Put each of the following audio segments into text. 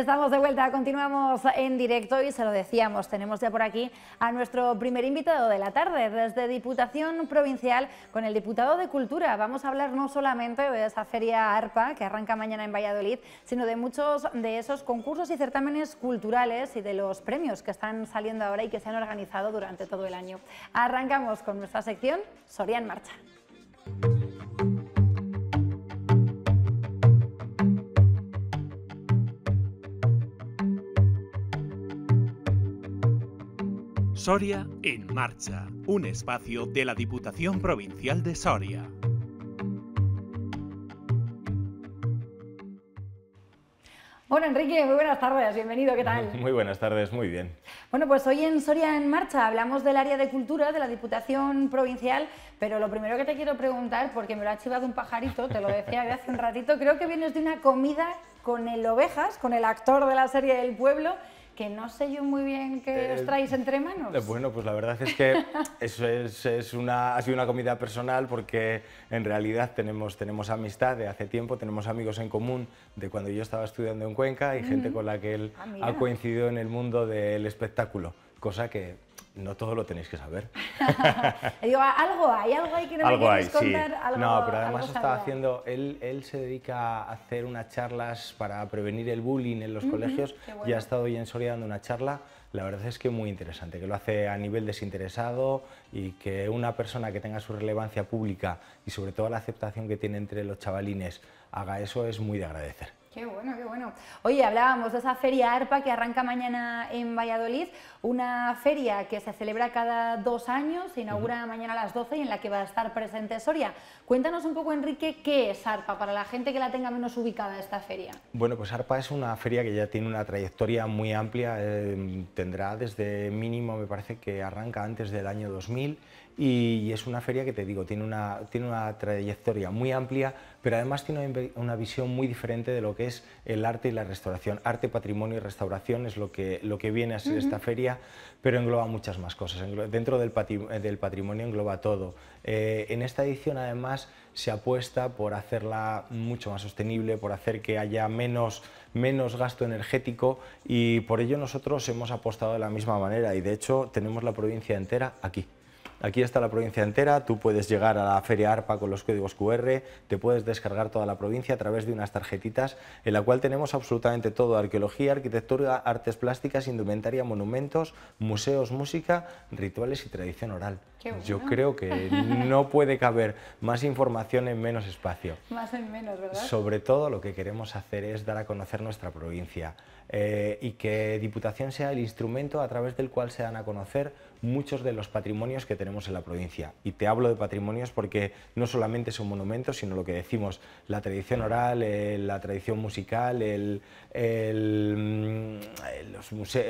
Estamos de vuelta, continuamos en directo y se lo decíamos, tenemos ya por aquí a nuestro primer invitado de la tarde desde Diputación Provincial con el diputado de Cultura. Vamos a hablar no solamente de esa feria ARPA que arranca mañana en Valladolid, sino de muchos de esos concursos y certámenes culturales y de los premios que están saliendo ahora y que se han organizado durante todo el año. Arrancamos con nuestra sección Soria en Marcha. Soria en Marcha, un espacio de la Diputación Provincial de Soria. Hola, Enrique, muy buenas tardes, bienvenido, ¿qué tal? Muy buenas tardes, muy bien. Bueno, pues hoy en Soria en Marcha hablamos del área de cultura de la Diputación Provincial, pero lo primero que te quiero preguntar, porque me lo ha chivado un pajarito, te lo decía hace un ratito, creo que vienes de una comida con el Ovejas, con el actor de la serie El Pueblo, que no sé yo muy bien qué eh, os traéis entre manos. Eh, bueno, pues la verdad es que eso es, una, ha sido una comida personal porque en realidad tenemos, tenemos amistad de hace tiempo, tenemos amigos en común de cuando yo estaba estudiando en Cuenca y gente con la que él ah, ha coincidido en el mundo del espectáculo, cosa que no todo lo tenéis que saber. algo hay, algo hay que no algo no, pero además está haciendo, él, él, se dedica a hacer unas charlas para prevenir el bullying en los colegios y ha estado hoy en dando una charla, la verdad es que muy interesante, que lo hace a nivel desinteresado y que una persona que tenga su relevancia pública y sobre todo la aceptación que tiene entre los chavalines haga eso es muy de agradecer. Qué bueno, qué bueno. Oye, hablábamos de esa feria ARPA que arranca mañana en Valladolid, una feria que se celebra cada dos años, se inaugura mañana a las 12 y en la que va a estar presente Soria. Cuéntanos un poco, Enrique, qué es ARPA para la gente que la tenga menos ubicada esta feria. Bueno, pues ARPA es una feria que ya tiene una trayectoria muy amplia, eh, tendrá desde mínimo, me parece que arranca antes del año 2000 y es una feria que te digo, tiene una, tiene una trayectoria muy amplia, pero además tiene una, visión muy diferente de lo que es el arte y la restauración. Arte, patrimonio y restauración es lo que, lo que viene a ser esta feria, pero engloba muchas más cosas. Dentro del, patrimonio engloba todo. Eh, en esta edición además se apuesta por hacerla mucho más sostenible, por hacer que haya menos, menos gasto energético y por ello nosotros hemos apostado de la misma manera y de hecho tenemos la provincia entera aquí. Aquí está la provincia entera, tú puedes llegar a la Feria ARPA con los códigos QR, te puedes descargar toda la provincia a través de unas tarjetitas en la cual tenemos absolutamente todo, arqueología, arquitectura, artes plásticas, indumentaria, monumentos, museos, música, rituales y tradición oral. Yo creo que no puede caber más información en menos espacio. Más en menos, ¿verdad? Sobre todo lo que queremos hacer es dar a conocer nuestra provincia, eh, y que Diputación sea el instrumento a través del cual se dan a conocer muchos de los patrimonios que tenemos en la provincia. Y te hablo de patrimonios porque no solamente son monumentos, sino lo que decimos, la tradición oral, eh, la tradición musical, mm, eh,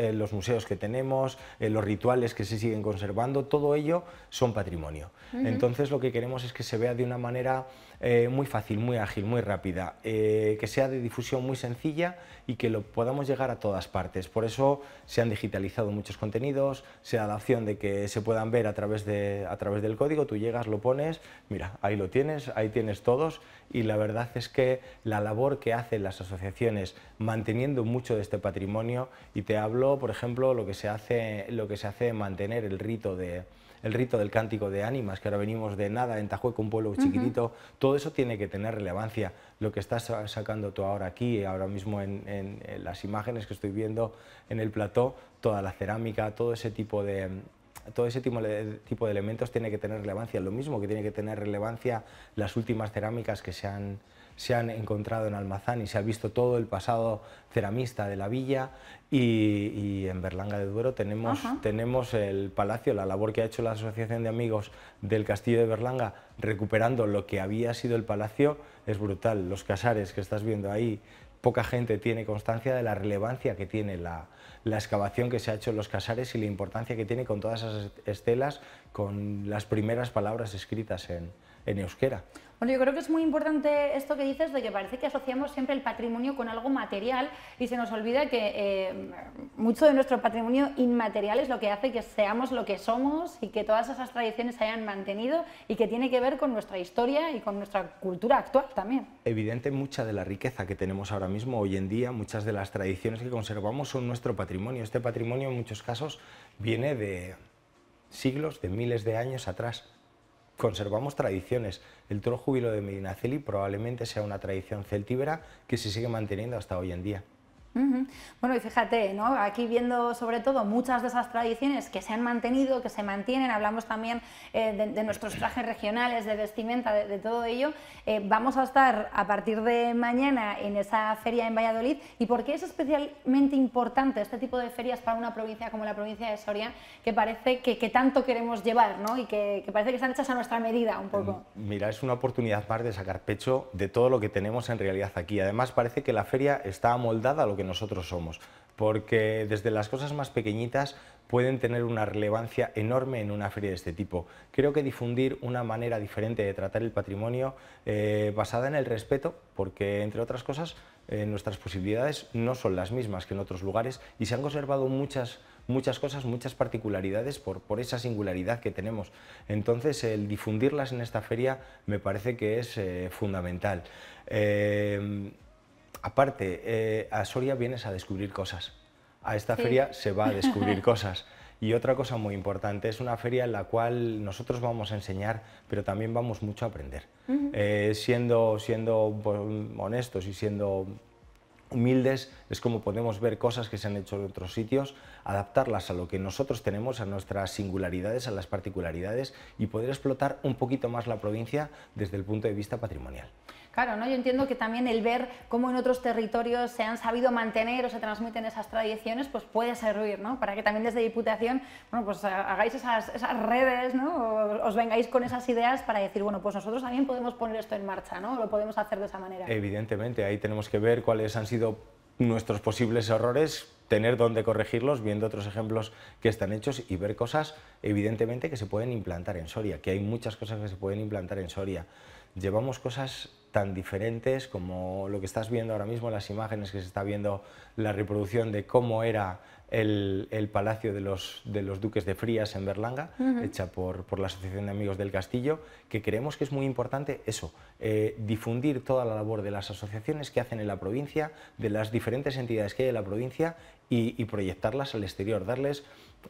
los, museos que tenemos, los rituales que se siguen conservando, todo ello son patrimonio. Entonces lo que queremos es que se vea de una manera eh, muy fácil, muy ágil, muy rápida, eh, que sea de difusión muy sencilla y que lo podamos llegar a todas partes. Por eso se han digitalizado muchos contenidos, se da la opción de que se puedan ver a través, de, a través del código, tú llegas, lo pones, mira, ahí lo tienes, ahí tienes todos y la verdad es que la labor que hacen las asociaciones manteniendo mucho de este patrimonio y te hablo, por ejemplo, lo que se hace, lo que se hace mantener el rito de el rito del cántico de ánimas, que ahora venimos de nada, en Tajueco, un pueblo chiquitito, todo eso tiene que tener relevancia. Lo que estás sacando tú ahora aquí, ahora mismo en, las imágenes que estoy viendo en el plató, toda la cerámica, todo ese tipo de, todo ese tipo de, elementos tiene que tener relevancia. Lo mismo que tiene que tener relevancia las últimas cerámicas que se han, se han encontrado en Almazán y se ha visto todo el pasado ceramista de la villa y, en Berlanga de Duero tenemos, tenemos el palacio, la labor que ha hecho la Asociación de Amigos del Castillo de Berlanga recuperando lo que había sido el palacio es brutal. Los casares que estás viendo ahí, poca gente tiene constancia de la relevancia que tiene la, la excavación que se ha hecho en los casares y la importancia que tiene con todas esas estelas, con las primeras palabras escritas en, en euskera. Bueno, yo creo que es muy importante esto que dices de que parece que asociamos siempre el patrimonio con algo material y se nos olvida que eh, mucho de nuestro patrimonio inmaterial es lo que hace que seamos lo que somos y que todas esas tradiciones se hayan mantenido y que tiene que ver con nuestra historia y con nuestra cultura actual también. Evidente, mucha de la riqueza que tenemos ahora mismo, hoy en día, muchas de las tradiciones que conservamos son nuestro patrimonio. Este patrimonio en muchos casos viene de siglos, de miles de años atrás conservamos tradiciones. El toro júbilo de Medinaceli probablemente sea una tradición celtíbera que se sigue manteniendo hasta hoy en día. Bueno, y fíjate, ¿no? aquí viendo sobre todo muchas de esas tradiciones que se han mantenido, que se mantienen, hablamos también eh, de, nuestros trajes regionales, de vestimenta, de, todo ello, eh, vamos a estar a partir de mañana en esa feria en Valladolid. ¿Y por qué es especialmente importante este tipo de ferias para una provincia como la provincia de Soria, que parece que, tanto queremos llevar ¿no? y que, parece que están hechas a nuestra medida un poco? Mm, mira, es una oportunidad más de sacar pecho de todo lo que tenemos en realidad aquí. Además, parece que la feria está amoldada a lo que nosotros somos, porque desde las cosas más pequeñitas pueden tener una relevancia enorme en una feria de este tipo. Creo que difundir una manera diferente de tratar el patrimonio eh, basada en el respeto, porque entre otras cosas eh, nuestras posibilidades no son las mismas que en otros lugares y se han conservado muchas, muchas cosas, muchas particularidades por, por esa singularidad que tenemos. Entonces el difundirlas en esta feria me parece que es eh, fundamental. Eh, Aparte, eh, a Soria vienes a descubrir cosas. A esta feria se va a descubrir cosas. Y otra cosa muy importante, es una feria en la cual nosotros vamos a enseñar, pero también vamos mucho a aprender. Eh, siendo, siendo pues, honestos y siendo humildes, es como podemos ver cosas que se han hecho en otros sitios, adaptarlas a lo que nosotros tenemos, a nuestras singularidades, a las particularidades y poder explotar un poquito más la provincia desde el punto de vista patrimonial. Claro, ¿no? yo entiendo que también el ver cómo en otros territorios se han sabido mantener o se transmiten esas tradiciones, pues puede servir, ¿no? Para que también desde Diputación, pues hagáis esas, redes, ¿no? os vengáis con esas ideas para decir, bueno, pues nosotros también podemos poner esto en marcha, ¿no? Lo podemos hacer de esa manera. Evidentemente, ahí tenemos que ver cuáles han sido nuestros posibles errores, tener dónde corregirlos, viendo otros ejemplos que están hechos y ver cosas, evidentemente, que se pueden implantar en Soria, que hay muchas cosas que se pueden implantar en Soria. Llevamos cosas tan diferentes como lo que estás viendo ahora mismo, las imágenes que se está viendo, la reproducción de cómo era el, palacio de los, duques de Frías en Berlanga, hecha por, la Asociación de Amigos del Castillo, que creemos que es muy importante eso, eh, difundir toda la labor de las asociaciones que hacen en la provincia, de las diferentes entidades que hay en la provincia y, y proyectarlas al exterior, darles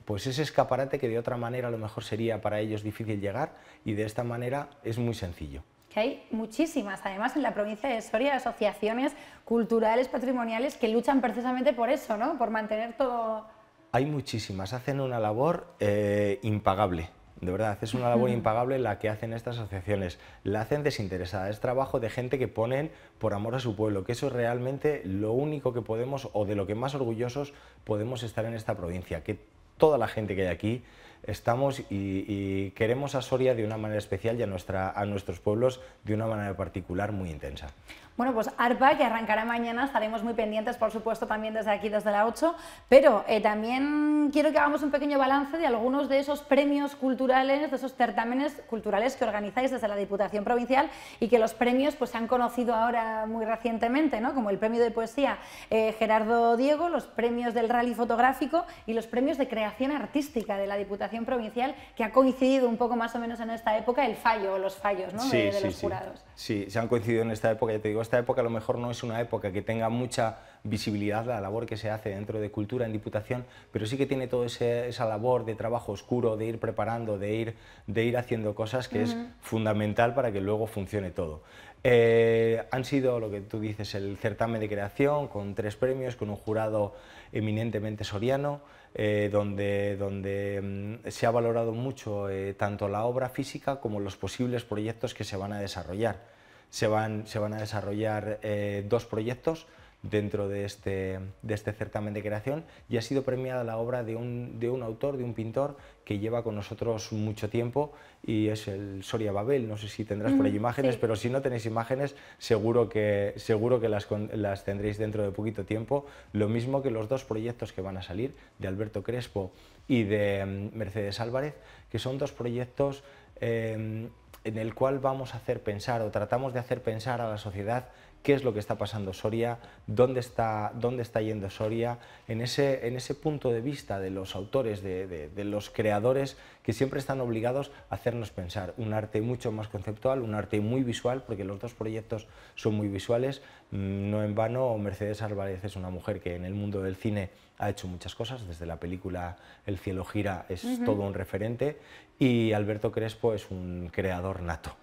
pues ese escaparate que de otra manera a lo mejor sería para ellos difícil llegar y de esta manera es muy sencillo hay muchísimas, además en la provincia de Soria, asociaciones culturales, patrimoniales, que luchan precisamente por eso, ¿no? Por mantener todo... Hay muchísimas, hacen una labor eh, impagable. De verdad, es una labor impagable la que hacen estas asociaciones. La hacen desinteresada, es trabajo de gente que ponen por amor a su pueblo, que eso es realmente lo único que podemos o de lo que más orgullosos podemos estar en esta provincia, que toda la gente que hay aquí estamos y, queremos a Soria de una manera especial y a nuestros pueblos de una manera particular muy intensa. Bueno, pues ARPA, que arrancará mañana, estaremos muy pendientes, por supuesto, también desde aquí, desde la 8, pero eh, también quiero que hagamos un pequeño balance de algunos de esos premios culturales, de esos certámenes culturales que organizáis desde la Diputación Provincial y que los premios pues, se han conocido ahora muy recientemente, ¿no? como el Premio de Poesía eh, Gerardo Diego, los premios del Rally Fotográfico y los premios de Creación Artística de la Diputación Provincial, que ha coincidido un poco más o menos en esta época el fallo o los fallos ¿no? sí, de, los jurados. Sí. sí, se han coincidido en esta época, ya te digo, esta época a lo mejor no es una época que tenga mucha visibilidad la labor que se hace dentro de cultura en Diputación, pero sí que tiene toda esa labor de trabajo oscuro, de ir preparando, de ir, de ir haciendo cosas que es fundamental para que luego funcione todo. Eh, han sido lo que tú dices, el certamen de creación con tres premios, con un jurado eminentemente soriano, eh, donde, mm, se ha valorado mucho eh, tanto la obra física como los posibles proyectos que se van a desarrollar se van, se van a desarrollar eh, dos proyectos dentro de este, de este certamen de creación y ha sido premiada la obra de un, autor, de un pintor que lleva con nosotros mucho tiempo y es el Soria Babel. No sé si tendrás por ahí mm, imágenes, pero si no tenéis imágenes, seguro que, seguro que las, las tendréis dentro de poquito tiempo. Lo mismo que los dos proyectos que van a salir, de Alberto Crespo y de mm, Mercedes Álvarez, que son dos proyectos... Em, en el cual vamos a hacer pensar o tratamos de hacer pensar a la sociedad qué es lo que está pasando Soria, dónde está, dónde está yendo Soria, en ese, punto de vista de los autores, de, los creadores que siempre están obligados a hacernos pensar. Un arte mucho más conceptual, un arte muy visual, porque los dos proyectos son muy visuales. Mm, no en vano, Mercedes Álvarez es una mujer que en el mundo del cine ha hecho muchas cosas, desde la película El cielo gira es todo un referente y Alberto Crespo es un creador nato.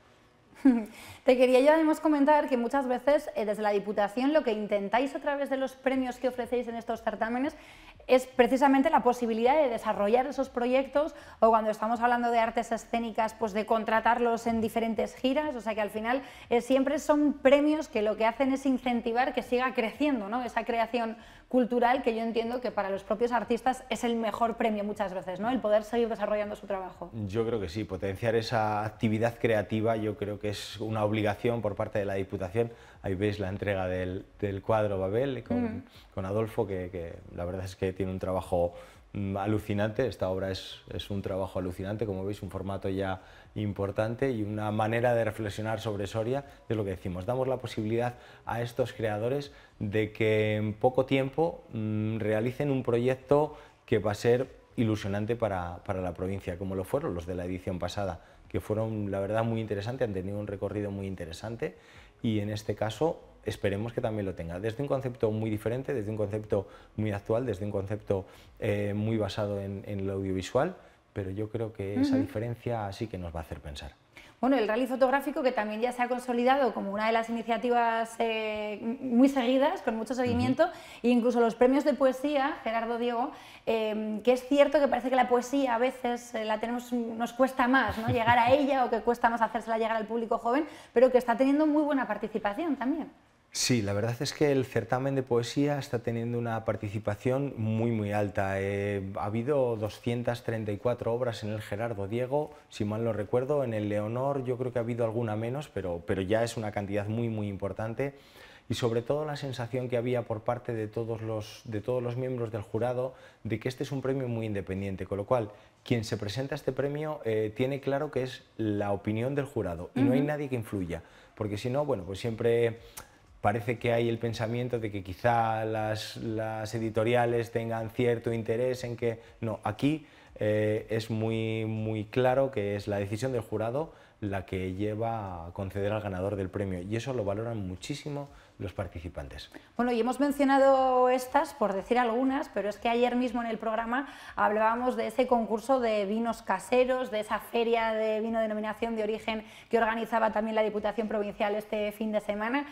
Te quería yo además comentar que muchas veces eh, desde la Diputación lo que intentáis a través de los premios que ofrecéis en estos certámenes es precisamente la posibilidad de desarrollar esos proyectos o cuando estamos hablando de artes escénicas, pues de contratarlos en diferentes giras, o sea que al final eh, siempre son premios que lo que hacen es incentivar que siga creciendo ¿no? esa creación cultural que yo entiendo que para los propios artistas es el mejor premio muchas veces, ¿no? el poder seguir desarrollando su trabajo. Yo creo que sí, potenciar esa actividad creativa yo creo que es una obligación por parte de la Diputación. Ahí veis la entrega del, cuadro Babel con, Adolfo, que la verdad es que tiene un trabajo mm, alucinante, esta obra es, un trabajo alucinante, como veis, un formato ya importante y una manera de reflexionar sobre Soria, es lo que decimos, damos la posibilidad a estos creadores de que en poco tiempo mm, realicen un proyecto que va a ser ilusionante para, para la provincia, como lo fueron los de la edición pasada, que fueron, la verdad, muy interesantes, han tenido un recorrido muy interesante y en este caso esperemos que también lo tenga, desde un concepto muy diferente, desde un concepto muy actual, desde un concepto eh, muy basado en, en, lo audiovisual, pero yo creo que esa diferencia sí que nos va a hacer pensar. Bueno, el rally fotográfico que también ya se ha consolidado como una de las iniciativas eh, muy seguidas, con mucho seguimiento, e incluso los premios de poesía, Gerardo Diego, em, que es cierto que parece que la poesía a veces eh, la tenemos, nos cuesta más ¿no? llegar a ella o que cuesta más hacérsela llegar al público joven, pero que está teniendo muy buena participación también. Sí, la verdad es que el certamen de poesía está teniendo una participación muy muy alta. Eh, ha habido 234 obras en el Gerardo Diego, si mal no recuerdo, en el Leonor yo creo que ha habido alguna menos, pero, pero ya es una cantidad muy muy importante. Y sobre todo la sensación que había por parte de todos, los, de todos los miembros del jurado de que este es un premio muy independiente, con lo cual quien se presenta a este premio eh, tiene claro que es la opinión del jurado y no hay nadie que influya, porque si no, bueno, pues siempre parece que hay el pensamiento de que quizá las, editoriales tengan cierto interés en que... No, aquí eh, es muy, muy claro que es la decisión del jurado la que lleva a conceder al ganador del premio y eso lo valoran muchísimo los participantes. Bueno, y hemos mencionado estas, por decir algunas, pero es que ayer mismo en el programa hablábamos de ese concurso de vinos caseros, de esa feria de vino de denominación de origen que organizaba también la Diputación Provincial este fin de semana,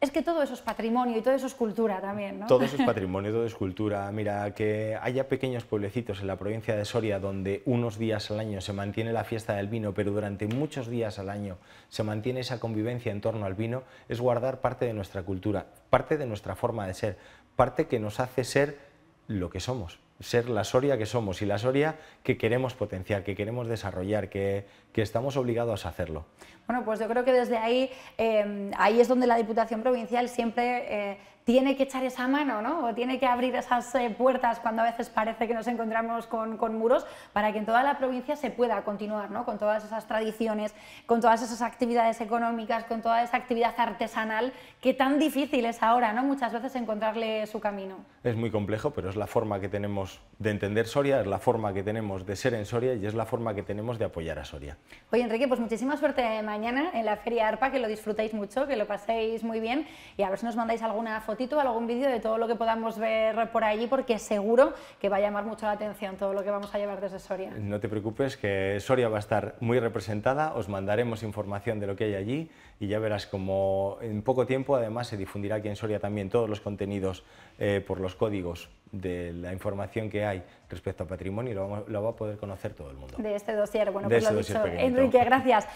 es que todo eso es patrimonio y todo eso es cultura también, ¿no? Todo eso es patrimonio, todo es cultura. Mira, que haya pequeños pueblecitos en la provincia de Soria donde unos días al año se mantiene la fiesta del vino, pero durante muchos días al año se mantiene esa convivencia en torno al vino, es guardar parte de nuestra cultura, parte de nuestra forma de ser, parte que nos hace ser lo que somos ser la Soria que somos y la Soria que queremos potenciar, que queremos desarrollar, que, estamos obligados a hacerlo. Bueno, pues yo creo que desde ahí, eh, ahí es donde la Diputación Provincial siempre eh, tiene que echar esa mano, ¿no? O tiene que abrir esas eh, puertas cuando a veces parece que nos encontramos con, con, muros para que en toda la provincia se pueda continuar, ¿no? Con todas esas tradiciones, con todas esas actividades económicas, con toda esa actividad artesanal que tan difícil es ahora, ¿no? Muchas veces encontrarle su camino. Es muy complejo, pero es la forma que tenemos de entender Soria, es la forma que tenemos de ser en Soria y es la forma que tenemos de apoyar a Soria. Oye, Enrique, pues muchísima suerte mañana en la Feria ARPA, que lo disfrutéis mucho, que lo paséis muy bien y a ver si nos mandáis alguna foto algún vídeo de todo lo que podamos ver por allí, porque seguro que va a llamar mucho la atención todo lo que vamos a llevar desde Soria. No te preocupes, que Soria va a estar muy representada, os mandaremos información de lo que hay allí y ya verás como en poco tiempo además se difundirá aquí en Soria también todos los contenidos eh, por los códigos de la información que hay respecto a patrimonio y lo, va a poder conocer todo el mundo. De este dossier, bueno, de pues este lo dicho, Enrique, gracias.